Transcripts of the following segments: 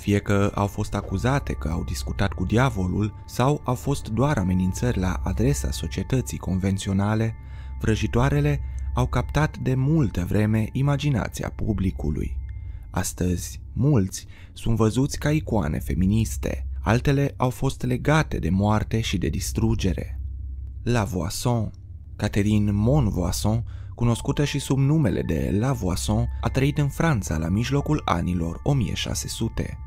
fie că au fost acuzate că au discutat cu diavolul sau au fost doar amenințări la adresa societății convenționale, vrăjitoarele au captat de multă vreme imaginația publicului. Astăzi, mulți sunt văzuți ca icoane feministe, altele au fost legate de moarte și de distrugere. La Voisson, Catherine Monvoisin, cunoscută și sub numele de La Voisson, a trăit în Franța la mijlocul anilor 1600.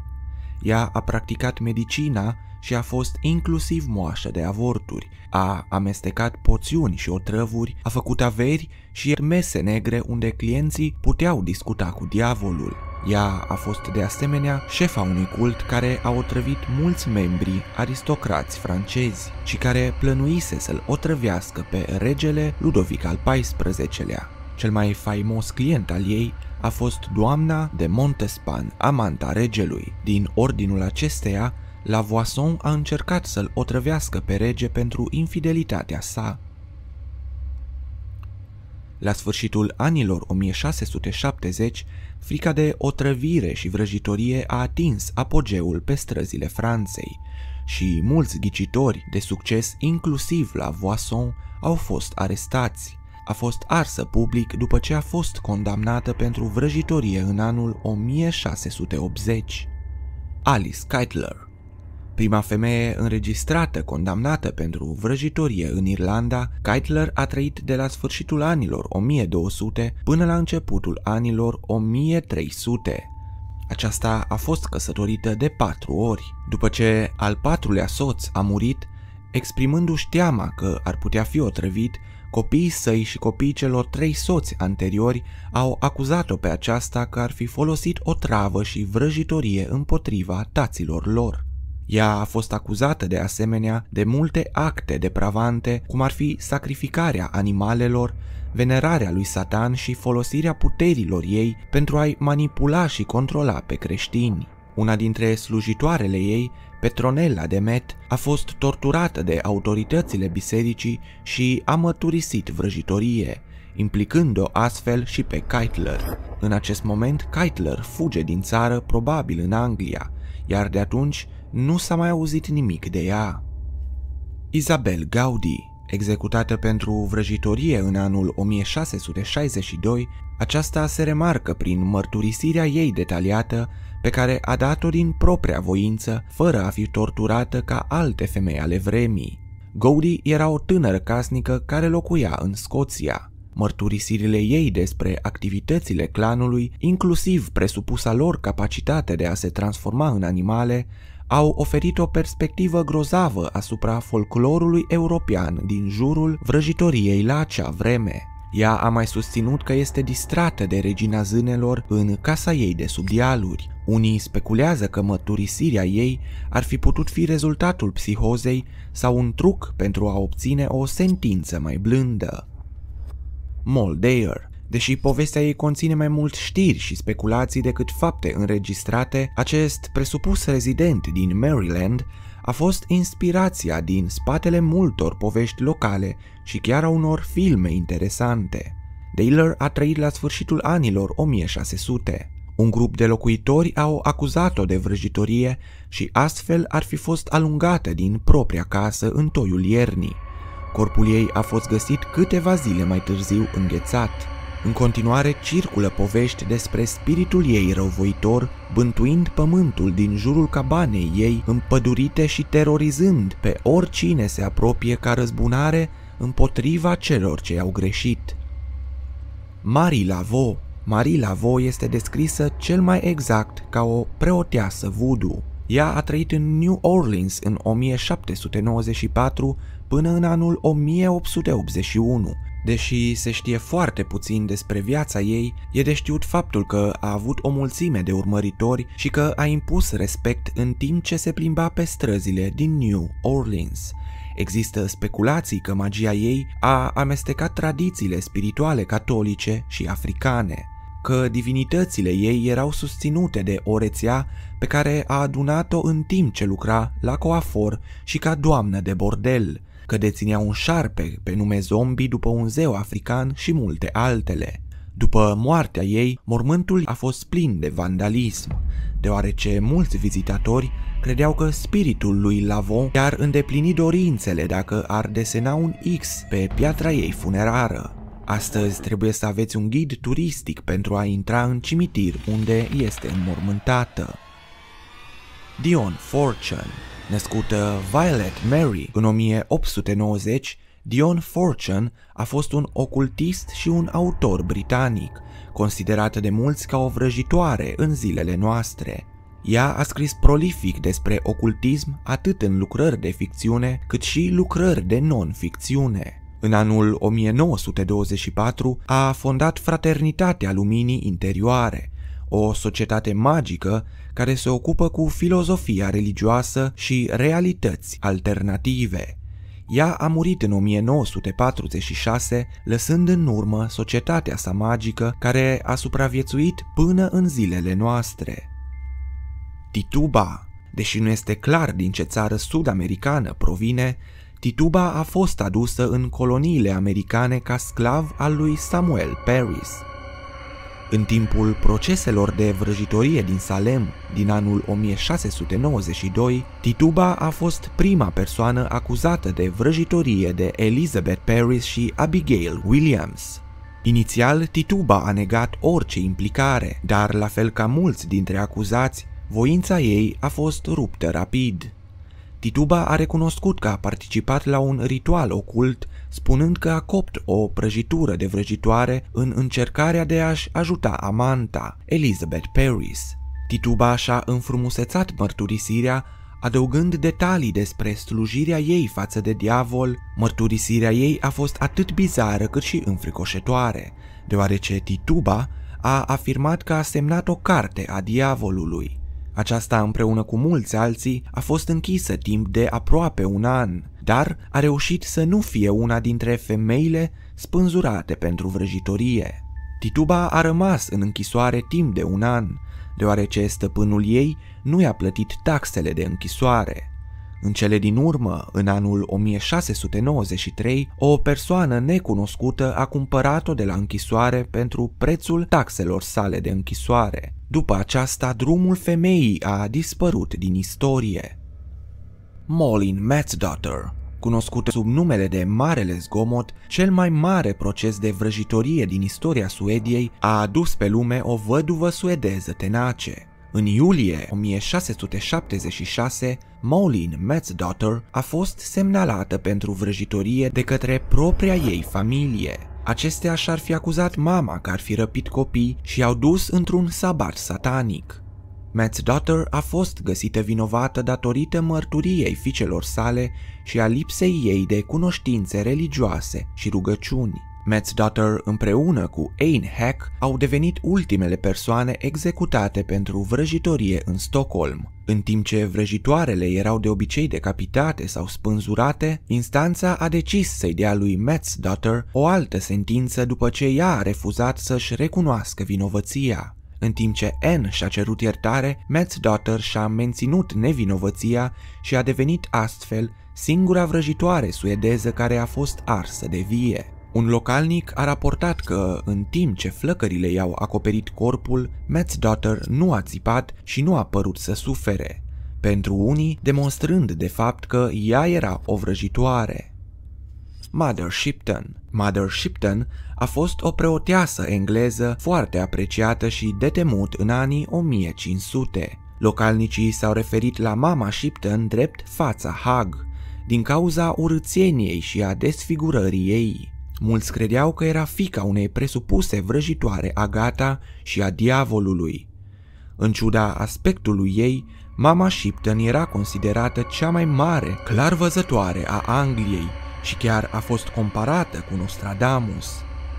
Ea a practicat medicina și a fost inclusiv moașă de avorturi, a amestecat poțiuni și otrăvuri, a făcut averi și mese negre unde clienții puteau discuta cu diavolul. Ea a fost de asemenea șefa unui cult care a otrăvit mulți membri aristocrați francezi și care plănuise să-l otrăvească pe regele Ludovic al XIV-lea. Cel mai faimos client al ei a fost doamna de Montespan, amanta regelui. Din ordinul acesteia, La Voisson a încercat să-l otrăvească pe rege pentru infidelitatea sa. La sfârșitul anilor 1670, frica de otrăvire și vrăjitorie a atins apogeul pe străzile Franței și mulți ghicitori de succes, inclusiv la Voisson, au fost arestați a fost arsă public după ce a fost condamnată pentru vrăjitorie în anul 1680. Alice Keitler Prima femeie înregistrată condamnată pentru vrăjitorie în Irlanda, Keitler a trăit de la sfârșitul anilor 1200 până la începutul anilor 1300. Aceasta a fost căsătorită de patru ori. După ce al patrulea soț a murit, exprimându-și teama că ar putea fi otrăvit, copiii săi și copiii celor trei soți anteriori au acuzat-o pe aceasta că ar fi folosit o travă și vrăjitorie împotriva taților lor. Ea a fost acuzată de asemenea de multe acte depravante, cum ar fi sacrificarea animalelor, venerarea lui Satan și folosirea puterilor ei pentru a-i manipula și controla pe creștini. Una dintre slujitoarele ei Petronella de Met a fost torturată de autoritățile bisericii și a măturisit vrăjitorie, implicând-o astfel și pe Keitler. În acest moment, Keitler fuge din țară, probabil în Anglia, iar de atunci nu s-a mai auzit nimic de ea. Isabel Gaudi Executată pentru vrăjitorie în anul 1662, aceasta se remarcă prin mărturisirea ei detaliată pe care a dat-o din propria voință, fără a fi torturată ca alte femei ale vremii. Goldie era o tânără casnică care locuia în Scoția. Mărturisirile ei despre activitățile clanului, inclusiv presupusa lor capacitate de a se transforma în animale, au oferit o perspectivă grozavă asupra folclorului european din jurul vrăjitoriei la acea vreme. Ea a mai susținut că este distrată de regina zânelor în casa ei de subdialuri. Unii speculează că măturisirea ei ar fi putut fi rezultatul psihozei sau un truc pentru a obține o sentință mai blândă. Moldeir Deși povestea ei conține mai mult știri și speculații decât fapte înregistrate, acest presupus rezident din Maryland a fost inspirația din spatele multor povești locale și chiar a unor filme interesante. Taylor a trăit la sfârșitul anilor 1600. Un grup de locuitori au acuzat-o de vrăjitorie și astfel ar fi fost alungată din propria casă în toiul iernii. Corpul ei a fost găsit câteva zile mai târziu înghețat. În continuare circulă povești despre spiritul ei răuvoitor, bântuind pământul din jurul cabanei ei împădurite și terorizând pe oricine se apropie ca răzbunare împotriva celor ce au greșit. Marie Lavo Marie Lavo este descrisă cel mai exact ca o preoteasă voodoo. Ea a trăit în New Orleans în 1794 până în anul 1881 Deși se știe foarte puțin despre viața ei, e de știut faptul că a avut o mulțime de urmăritori și că a impus respect în timp ce se plimba pe străzile din New Orleans. Există speculații că magia ei a amestecat tradițiile spirituale catolice și africane, că divinitățile ei erau susținute de o rețea pe care a adunat-o în timp ce lucra la coafor și ca doamnă de bordel – că deținea un șarpe pe nume zombie după un zeu african și multe altele. După moartea ei, mormântul a fost plin de vandalism, deoarece mulți vizitatori credeau că spiritul lui Lavon i-ar îndeplini dorințele dacă ar desena un X pe piatra ei funerară. Astăzi trebuie să aveți un ghid turistic pentru a intra în cimitir unde este înmormântată. Dion Fortune Născută Violet Mary în 1890, Dion Fortune a fost un ocultist și un autor britanic, considerată de mulți ca o vrăjitoare în zilele noastre. Ea a scris prolific despre ocultism atât în lucrări de ficțiune cât și lucrări de non-ficțiune. În anul 1924 a fondat Fraternitatea Luminii Interioare, o societate magică care se ocupă cu filozofia religioasă și realități alternative. Ea a murit în 1946, lăsând în urmă societatea sa magică care a supraviețuit până în zilele noastre. Tituba Deși nu este clar din ce țară sud-americană provine, Tituba a fost adusă în coloniile americane ca sclav al lui Samuel Paris. În timpul proceselor de vrăjitorie din Salem din anul 1692, Tituba a fost prima persoană acuzată de vrăjitorie de Elizabeth Paris și Abigail Williams. Inițial, Tituba a negat orice implicare, dar la fel ca mulți dintre acuzați, voința ei a fost ruptă rapid. Tituba a recunoscut că a participat la un ritual ocult, spunând că a copt o prăjitură de vrăjitoare în încercarea de a-și ajuta amanta, Elizabeth Paris. Tituba și-a înfrumusețat mărturisirea, adăugând detalii despre slujirea ei față de diavol, mărturisirea ei a fost atât bizară cât și înfricoșătoare, deoarece Tituba a afirmat că a semnat o carte a diavolului. Aceasta împreună cu mulți alții a fost închisă timp de aproape un an, dar a reușit să nu fie una dintre femeile spânzurate pentru vrăjitorie. Tituba a rămas în închisoare timp de un an, deoarece stăpânul ei nu i-a plătit taxele de închisoare. În cele din urmă, în anul 1693, o persoană necunoscută a cumpărat-o de la închisoare pentru prețul taxelor sale de închisoare. După aceasta, drumul femeii a dispărut din istorie. Molin Matsdotter, cunoscută sub numele de Marele Zgomot, cel mai mare proces de vrăjitorie din istoria Suediei, a adus pe lume o văduvă suedeză tenace. În iulie 1676, Molin Matsdotter a fost semnalată pentru vrăjitorie de către propria ei familie. Acestea și-ar fi acuzat mama că ar fi răpit copii și i-au dus într-un sabat satanic. Matt's Daughter a fost găsită vinovată datorită mărturiei fiicelor sale și a lipsei ei de cunoștințe religioase și rugăciuni. Matt's Daughter împreună cu Ain Hack au devenit ultimele persoane executate pentru vrăjitorie în Stockholm. În timp ce vrăjitoarele erau de obicei decapitate sau spânzurate, instanța a decis să-i dea lui Matt's Daughter o altă sentință după ce ea a refuzat să-și recunoască vinovăția. În timp ce Anne și-a cerut iertare, Matt's Daughter și-a menținut nevinovăția și a devenit astfel singura vrăjitoare suedeză care a fost arsă de vie. Un localnic a raportat că, în timp ce flăcările i-au acoperit corpul, Matt's Daughter nu a țipat și nu a părut să sufere, pentru unii demonstrând de fapt că ea era o vrăjitoare. Mother Shipton Mother Shipton a fost o preoteasă engleză foarte apreciată și de temut în anii 1500. Localnicii s-au referit la mama Shipton drept fața Hag, din cauza urâțeniei și a desfigurării ei. Mulți credeau că era fica unei presupuse vrăjitoare Gata și a diavolului. În ciuda aspectului ei, mama Shipton era considerată cea mai mare clarvăzătoare a Angliei și chiar a fost comparată cu Nostradamus.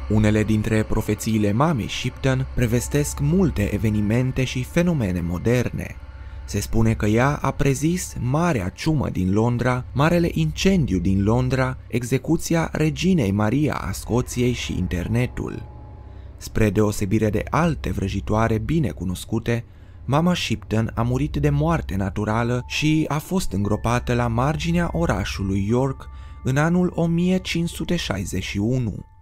Unele dintre profețiile mamei Shipton prevestesc multe evenimente și fenomene moderne. Se spune că ea a prezis marea ciumă din Londra, marele incendiu din Londra, execuția reginei Maria a Scoției și internetul. Spre deosebire de alte vrăjitoare bine cunoscute, mama Shipton a murit de moarte naturală și a fost îngropată la marginea orașului York în anul 1561.